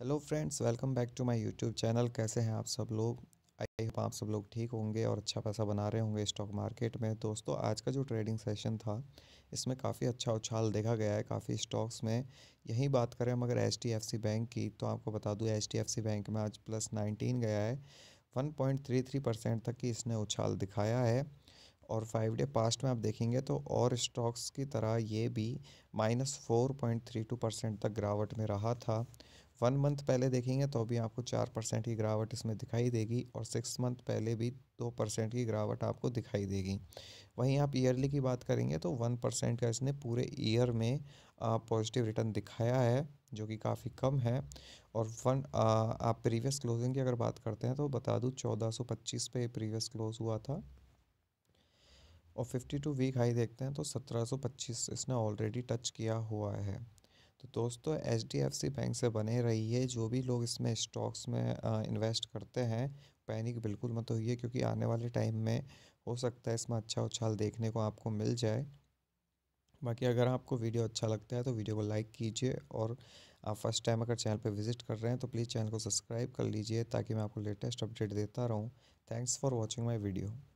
hello friends welcome back to my YouTube channel कैसे हैं आप सब लोग आई होप आप सब लोग ठीक होंगे और अच्छा पैसा बना रहे होंगे स्टॉक मार्केट में दोस्तों आज का जो ट्रेडिंग सेशन था इसमें काफ़ी अच्छा उछाल देखा गया है काफ़ी स्टॉक्स में यही बात करें हम अगर एच बैंक की तो आपको बता दूँ एच बैंक में आज प्लस नाइनटीन गया है वन परसेंट तक की इसने उछाल दिखाया है और फाइव डे पास्ट में आप देखेंगे तो और स्टॉक्स की तरह ये भी minus four point three two percent तक गिरावट में रहा था वन मंथ पहले देखेंगे तो अभी आपको चार परसेंट की गिरावट इसमें दिखाई देगी और सिक्स मंथ पहले भी दो परसेंट की गिरावट आपको दिखाई देगी वहीं आप ईयरली की बात करेंगे तो वन परसेंट का इसने पूरे ईयर में पॉजिटिव रिटर्न दिखाया है जो कि काफ़ी कम है और वन आप प्रीवियस क्लोजिंग की अगर बात करते हैं तो बता दूँ चौदह सौ पच्चीस पे प्रीवियस क्लोज हुआ था और 52 वीक हाई देखते हैं तो 1725 इसने ऑलरेडी टच किया हुआ है तो दोस्तों एच डी बैंक से बने रही है जो भी लोग इसमें स्टॉक्स में इन्वेस्ट करते हैं पैनिक बिल्कुल मत होइए क्योंकि आने वाले टाइम में हो सकता है इसमें अच्छा उछाल देखने को आपको मिल जाए बाकी अगर आपको वीडियो अच्छा लगता है तो वीडियो को लाइक कीजिए और आप फर्स्ट टाइम अगर चैनल पर विजिट कर रहे हैं तो प्लीज़ चैनल को सब्सक्राइब कर लीजिए ताकि मैं आपको लेटेस्ट अपडेट देता रहूँ thanks for watching my video